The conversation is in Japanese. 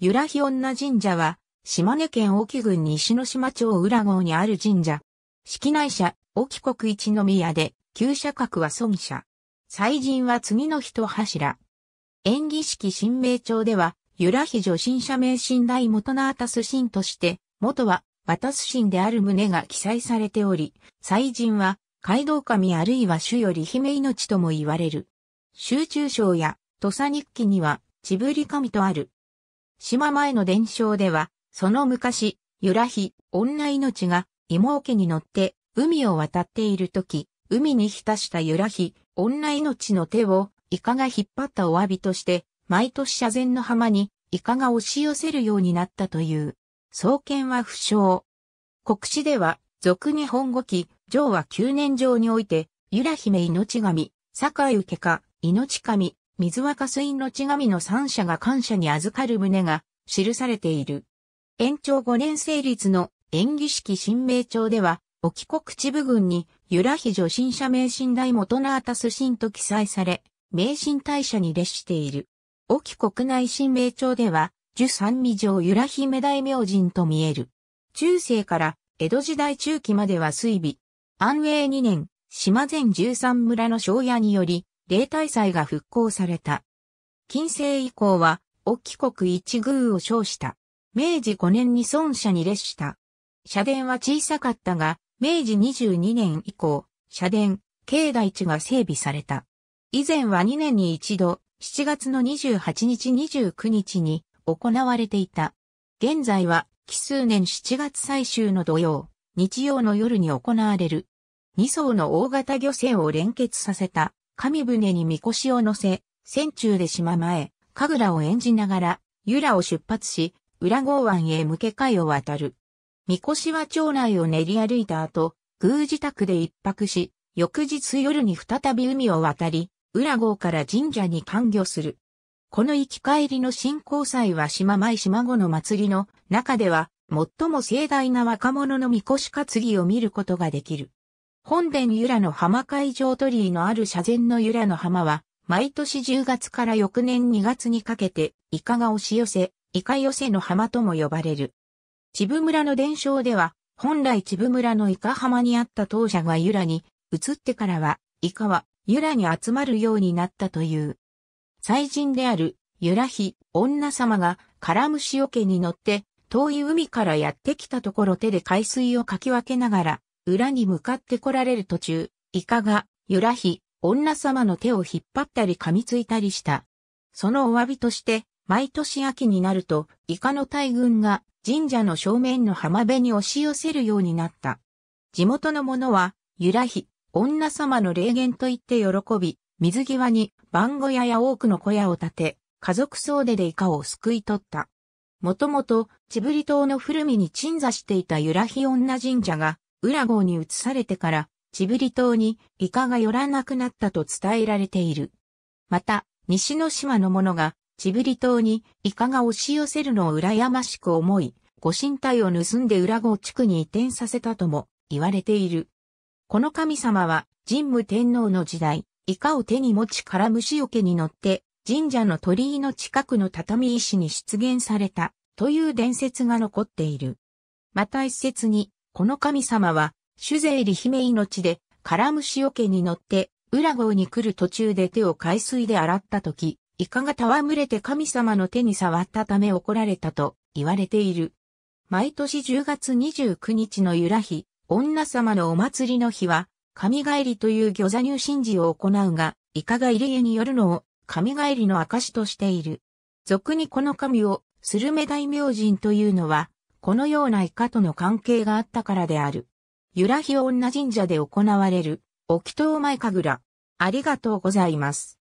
ゆらひ女神社は、島根県沖郡西之島町浦郷にある神社。式内社、沖国一宮で、旧社格は尊社。祭神は次の人柱。演技式神明町では、ゆらひ女神社名神大元のあたす神として、元は、渡す神である旨が記載されており、祭神は、街道神あるいは主より姫命とも言われる。集中章や、土佐日記には、ちぶり神とある。島前の伝承では、その昔、ゆらひ、女命が、妹家に乗って、海を渡っている時、海に浸したゆらひ、女命の手を、イカが引っ張ったお詫びとして、毎年斜前の浜に、イカが押し寄せるようになったという。創建は不詳。国史では、俗日本語記、上は九年上において、由ら姫命神、坂井受か、命神、水若水の地神の三者が感謝に預かる旨が記されている。延長5年成立の演技式新名帳では、沖国地部軍に、由良比女神社名神大元なあたす神と記載され、名神大社に列している。沖国内神名帳では、樹三味城由良姫大明神と見える。中世から江戸時代中期までは水尾。安永2年、島前十三村の庄屋により、例大祭が復興された。近世以降は、沖国一宮を称した。明治5年に孫社に列した。社殿は小さかったが、明治22年以降、社殿、境内地が整備された。以前は2年に一度、7月の28日29日に行われていた。現在は、奇数年7月最終の土曜、日曜の夜に行われる。2層の大型漁船を連結させた神船に神輿を乗せ、船中で島前、神楽を演じながら、由良を出発し、浦郷湾へ向け海を渡る。神輿は町内を練り歩いた後、宮自宅で一泊し、翌日夜に再び海を渡り、浦郷から神社に還御する。この行き帰りの新交祭は島前島後の祭りの中では、最も盛大な若者の神輿担ぎを見ることができる。本殿由良の浜海上鳥居のある社前の由良の浜は、毎年10月から翌年2月にかけて、イカが押し寄せ、イカ寄せの浜とも呼ばれる。千父村の伝承では、本来千父村のイカ浜にあった当社が由良に、移ってからは、イカは由良に集まるようになったという。祭人である、由良妃、女様が、ラムシ桶に乗って、遠い海からやってきたところ手で海水をかき分けながら、裏に向かって来られる途中、イカが、ユらひ、女様の手を引っ張ったり噛みついたりした。そのお詫びとして、毎年秋になると、イカの大群が神社の正面の浜辺に押し寄せるようになった。地元の者は、ユらひ、女様の霊言と言って喜び、水際に番小屋や多くの小屋を建て、家族総出でイカを救い取った。もともと、チブリ島の古見に鎮座していたユらひ女神社が、浦号に移されてから、チブリ島にイカが寄らなくなったと伝えられている。また、西の島の者が、チブリ島にイカが押し寄せるのを羨ましく思い、ご神体を盗んで浦郷地区に移転させたとも言われている。この神様は神武天皇の時代、イカを手に持ちから虫よけに乗って神社の鳥居の近くの畳石に出現されたという伝説が残っている。また一説にこの神様は、主税理姫命で、絡む塩気に乗って、浦号に来る途中で手を海水で洗った時、イカが戯れて神様の手に触ったため怒られたと言われている。毎年10月29日のユラ日、女様のお祭りの日は、神帰りという魚座入神事を行うが、イカが入家によるのを、神帰りの証としている。俗にこの神を、スルメ大明神というのは、このようなイカとの関係があったからである。ゆらひ女神社で行われる、沖島前神楽。ありがとうございます。